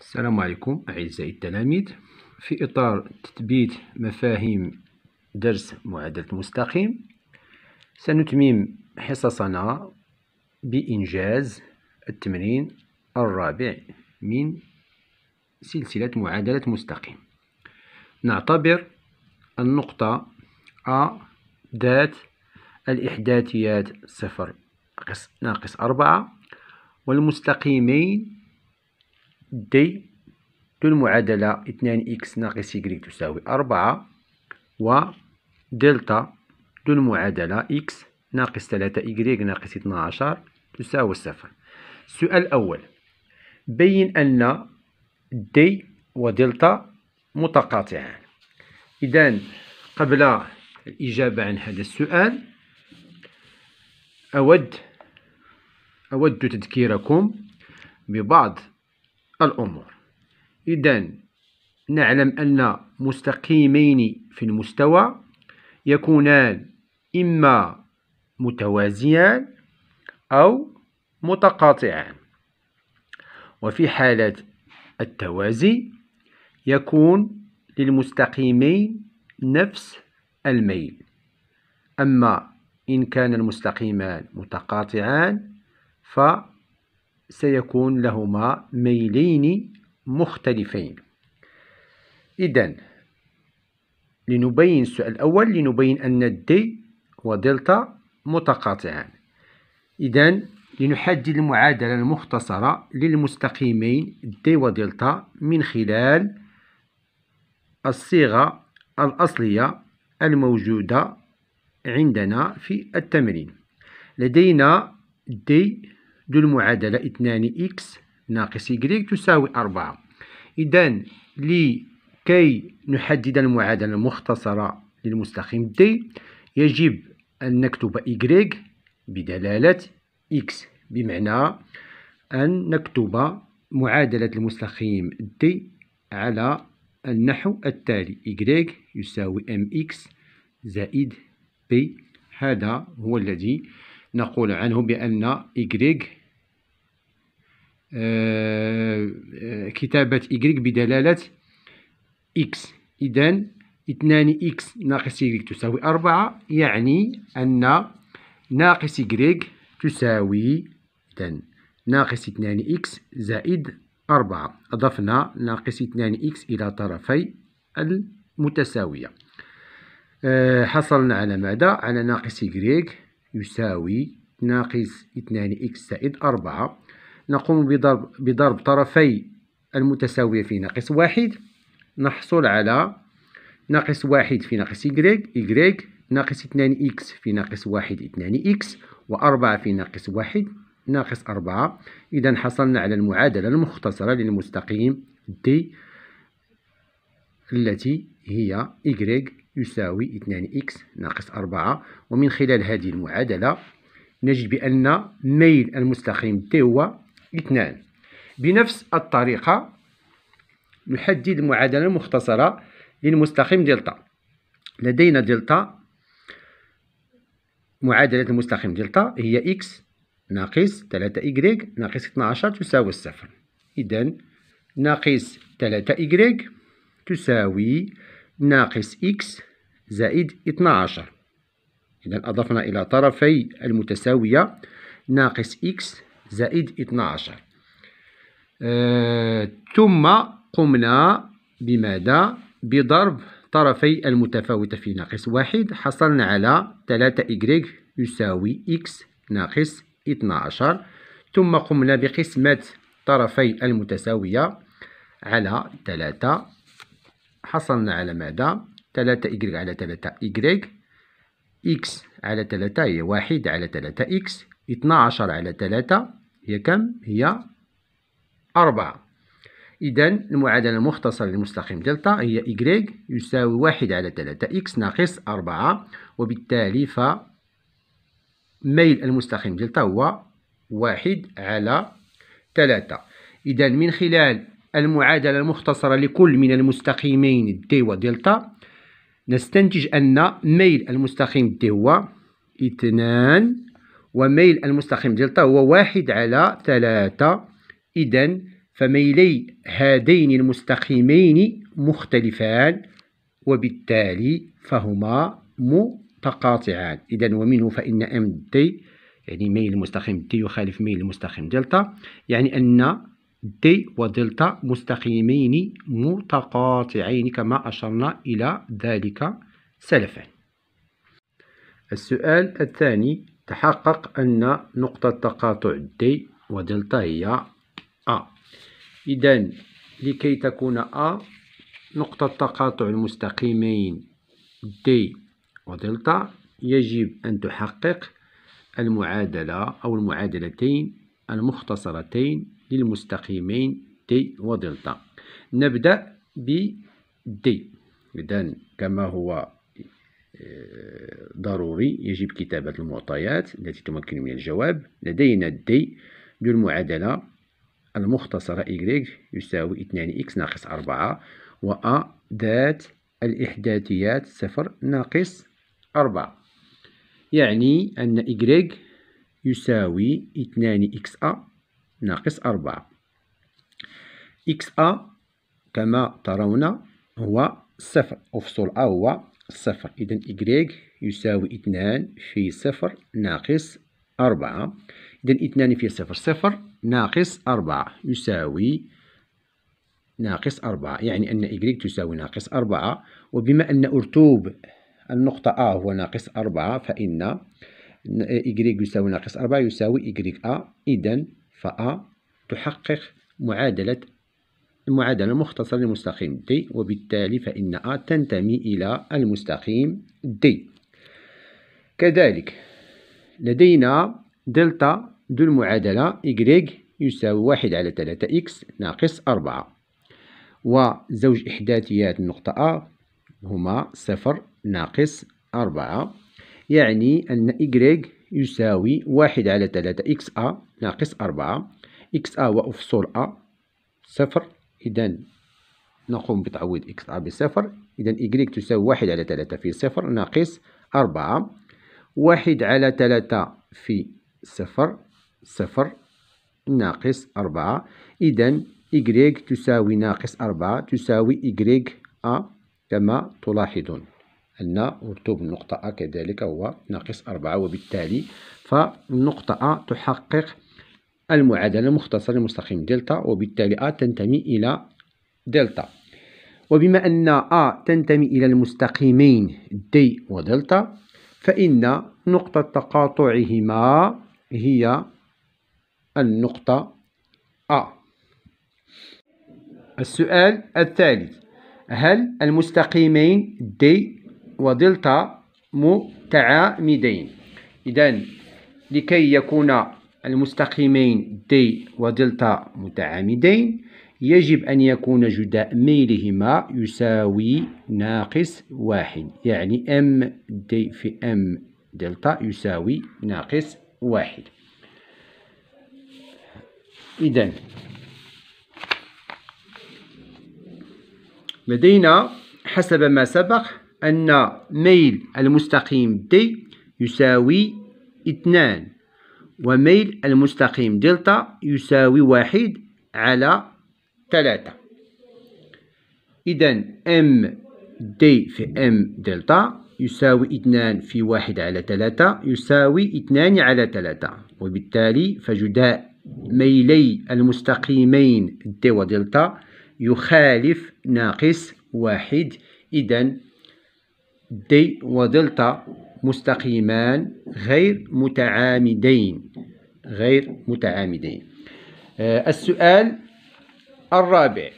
السلام عليكم أعزائي التلاميذ في إطار تثبيت مفاهيم درس معادلة المستقيم سنتمم حصصنا بإنجاز التمرين الرابع من سلسلة معادلة مستقيم نعتبر النقطة أ ذات الإحداثيات صفر ناقص أربعة والمستقيمين دي دو المعادلة اثنان إكس ناقص إكريك تساوي أربعة و دلتا دو المعادلة إكس ناقص ثلاثة إكريك ناقص اثنا عشر تساوي صفر السؤال الأول بين أن دي و دلتا متقاطعان إذن قبل الإجابة عن هذا السؤال أود أود تذكيركم ببعض الأمور إذن نعلم أن مستقيمين في المستوى يكونان إما متوازيان أو متقاطعان وفي حالة التوازي يكون للمستقيمين نفس الميل أما إن كان المستقيمان متقاطعان ف سيكون لهما ميلين مختلفين إذا لنبين السؤال الأول لنبين أن الدي ودلتا متقاطعان إذا لنحدد المعادلة المختصرة للمستقيمين دي ودلتا من خلال الصيغة الأصلية الموجودة عندنا في التمرين لدينا دي دو المعادلة اثنان إكس ناقص y تساوي أربعة إذا لكي نحدد المعادلة المختصرة للمستقيم دي يجب أن نكتب y بدلالة إكس بمعنى أن نكتب معادلة المستقيم دي على النحو التالي y يساوي mx زائد b هذا هو الذي نقول عنه بأن y آه، آه، كتابة إيكغيك بدلالة إكس إذن اثنان إكس ناقص إيكغيك تساوي أربعة يعني أن ناقص إيكغيك تساوي إذن ناقص اثنان إكس زائد أربعة أضفنا ناقص اثنان إكس إلى طرفي المتساوية آه، حصلنا على ماذا؟ على ناقص إيكغيك يساوي ناقص اثنان إكس زائد أربعة نقوم بضرب بضرب طرفي المتساوية في ناقص واحد نحصل على ناقص واحد في ناقص إيكغيك إيكغيك ناقص اثنان إكس في ناقص واحد اثنان إكس وأربعة في ناقص واحد ناقص أربعة إذا حصلنا على المعادلة المختصرة للمستقيم دي التي هي Y يساوي 2x ناقص 4 ومن خلال هذه المعادلة نجد بأن ميل المستقيم T هو اثنان بنفس الطريقة نحدد المعادلة المختصرة للمستقيم دلتا لدينا دلتا معادلة المستقيم دلتا هي x ناقص 3 y ناقص 12 تساوي الصفر إذا ناقص 3 y تساوي ناقص x زائد 12 إذا أضفنا إلى طرفي المتساوية ناقص x زائد 12 آه ثم قمنا بماذا بضرب طرفي المتفاوتة في ناقص واحد حصلنا على 3 y يساوي x ناقص 12 ثم قمنا بقسمة طرفي المتساوية على 3 حصلنا على ماذا 3 y على 3 y x على 3 هي واحد على 3 x 12 على 3 هي كم هي أربعة إذا المعادلة المختصرة للمستقيم دلتا هي y يساوي واحد على ثلاثة x ناقص أربعة وبالتالي ف ميل المستقيم دلتا هو واحد على ثلاثة إذا من خلال المعادلة المختصرة لكل من المستقيمين دي ودلتا نستنتج أن ميل المستقيم دي هو اثنان وميل المستقيم دلتا هو واحد على ثلاثة إذا فميلي هذين المستقيمين مختلفان وبالتالي فهما متقاطعان إذا ومنه فإن ام دي يعني ميل المستقيم دي يخالف ميل المستقيم دلتا يعني أن دي ودلتا مستقيمين متقاطعين كما أشرنا إلى ذلك سلفا السؤال الثاني تحقق أن نقطة تقاطع D ودلتا هي A إذا لكي تكون A نقطة تقاطع المستقيمين D ودلتا يجب أن تحقق المعادلة أو المعادلتين المختصرتين للمستقيمين D ودلتا نبدأ ب D إذا كما هو آه، ضروري يجب كتابة المعطيات التي تمكن من الجواب لدينا دي دو المعادلة المختصرة y يساوي 2x ناقص 4 و a ذات الإحداثيات 0 ناقص 4 يعني أن y يساوي 2xa ناقص 4 xa كما ترون هو 0 أفصل a هو صفر إذن إكريك يساوي اثنان في صفر ناقص أربعة إذن اثنان في صفر صفر ناقص أربعة يساوي ناقص أربعة يعني أن إكريك تساوي ناقص أربعة وبما أن أرتوب النقطة أ هو ناقص أربعة فإن إكريك يساوي ناقص أربعة يساوي إكريك أ إذن فأ تحقق معادلة المعادلة المختصرة لمستقيم دي وبالتالي فإن أ تنتمي إلى المستقيم دي كذلك لدينا دلتا دو المعادلة Y يساوي واحد على ثلاثة X ناقص أربعة وزوج إحداثيات النقطة أ هما صفر ناقص أربعة يعني أن Y يساوي واحد على ثلاثة X أ ناقص أربعة X أ وأفصول أ صفر إذا نقوم بتعويض إكس أ بصفر إذا إيكغيك تساوي واحد على ثلاثة في صفر ناقص أربعة واحد على ثلاثة في صفر صفر ناقص أربعة إذا إيكغيك تساوي ناقص أربعة تساوي إيكغيك أ كما تلاحظون أن رتوب النقطة أ كذلك هو ناقص أربعة وبالتالي فالنقطة أ تحقق المعادلة مختصرة لمستقيم دلتا وبالتالي أ تنتمي إلى دلتا وبما أن أ تنتمي إلى المستقيمين دي ودلتا فإن نقطة تقاطعهما هي النقطة أ السؤال الثالث هل المستقيمين دي ودلتا متعامدين إذا لكي يكون المستقيمين دي ودلتا متعامدين يجب أن يكون جداء ميلهما يساوي ناقص واحد يعني أم دي في أم دلتا يساوي ناقص واحد إذا لدينا حسب ما سبق أن ميل المستقيم دي يساوي اثنان وميل المستقيم دلتا يساوي واحد على ثلاثة إذن ام دي في ام دلتا يساوي اثنان في واحد على ثلاثة يساوي اثنان على ثلاثة وبالتالي فجداء ميلي المستقيمين دي ودلتا يخالف ناقص واحد إذن دي ودلتا مستقيمان غير متعامدين غير متعامدين آه، السؤال الرابع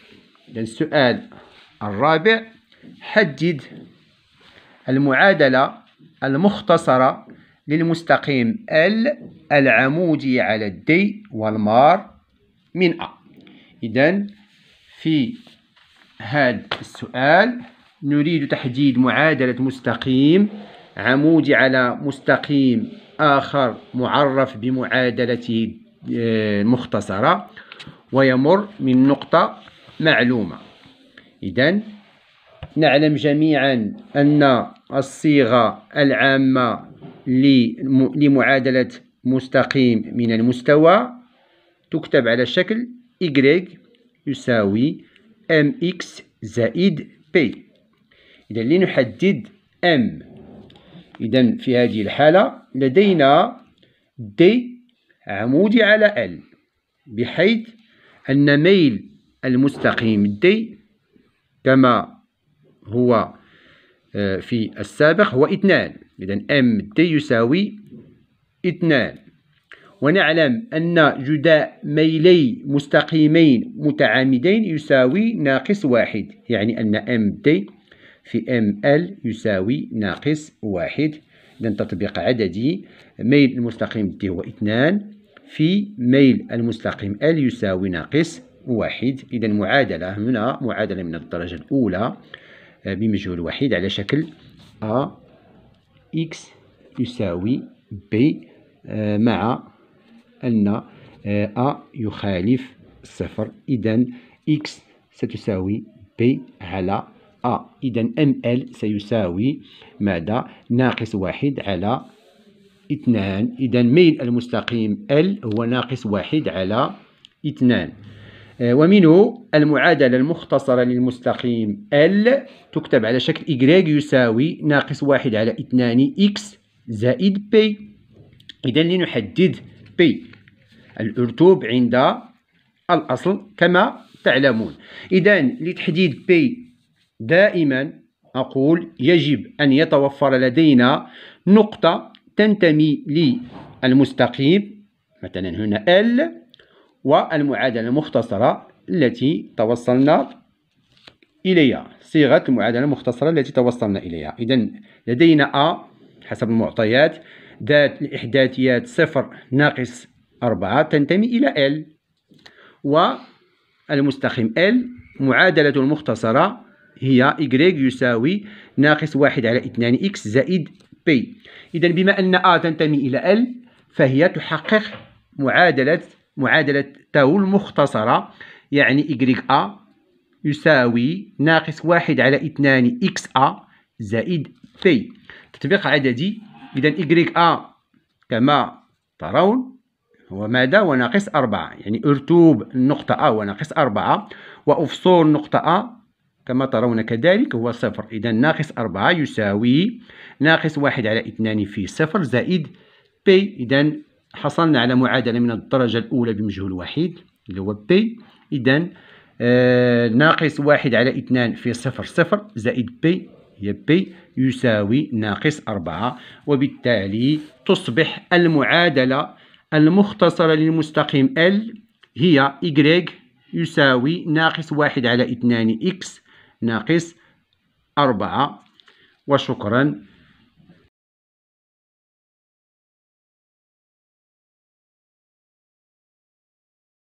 السؤال الرابع حدد المعادلة المختصرة للمستقيم ال العمودي على الدي والمار من أ إذن في هذا السؤال نريد تحديد معادلة مستقيم عمودي على مستقيم آخر معرف بمعادلته المختصرة آه، ويمر من نقطة معلومة إذا نعلم جميعا أن الصيغة العامة لمعادلة مستقيم من المستوى تكتب على شكل y يساوي mx زائد p إذا لنحدد m إذا في هذه الحالة لدينا دي عمودي على ال بحيث أن ميل المستقيم دي كما هو آه، في السابق هو اثنان إذا ام دي يساوي اثنان ونعلم أن جداء ميلي مستقيمين متعامدين يساوي ناقص واحد يعني أن ام دي في ام ال يساوي ناقص واحد إذا تطبيق عددي ميل المستقيم دي هو اثنان في ميل المستقيم ال يساوي ناقص واحد إذا معادلة هنا معادلة من الدرجة الأولى آه، بمجهول واحد على شكل أ إكس يساوي ب آه، مع أن أ آه، يخالف الصفر إذا إكس ستساوي ب على أ آه، إذا ML سيساوي ماذا ناقص واحد على اثنان إذا ميل المستقيم L هو ناقص واحد على اثنان آه، ومنه المعادلة المختصرة للمستقيم L تكتب على شكل Y يساوي ناقص واحد على اثنان X زائد P إذا لنحدد P الأرتوب عند الأصل كما تعلمون إذا لتحديد P دائما أقول يجب أن يتوفر لدينا نقطة تنتمي للمستقيم مثلا هنا L والمعادلة المختصرة التي توصلنا إليها صيغة المعادلة المختصرة التي توصلنا إليها إذا لدينا A حسب المعطيات ذات الإحداثيات صفر ناقص أربعة تنتمي إلى L والمستقيم L معادلة المختصرة هي y يساوي ناقص واحد على اثنان x زائد p إذا بما أن a تنتمي إلى l فهي تحقق معادلة معادلة تاو المختصرة يعني y a يساوي ناقص واحد على اثنان x a زائد p تطبيق عددي إذا y a كما ترون هو ماذا؟ وناقص أربعة يعني ارتوب النقطة A وناقص أربعة وأفصول النقطة A كما ترون كذلك هو صفر إذا ناقص أربعة يساوي ناقص واحد على اثنان في صفر زائد بي إذا حصلنا على معادلة من الدرجة الأولى بمجهول وحيد اللي هو بي إذا آه ناقص واحد على اثنان في صفر صفر زائد بي هي بي يساوي ناقص أربعة وبالتالي تصبح المعادلة المختصرة للمستقيم L هي Y يساوي ناقص واحد على اثنان إكس ناقص أربعة وشكرا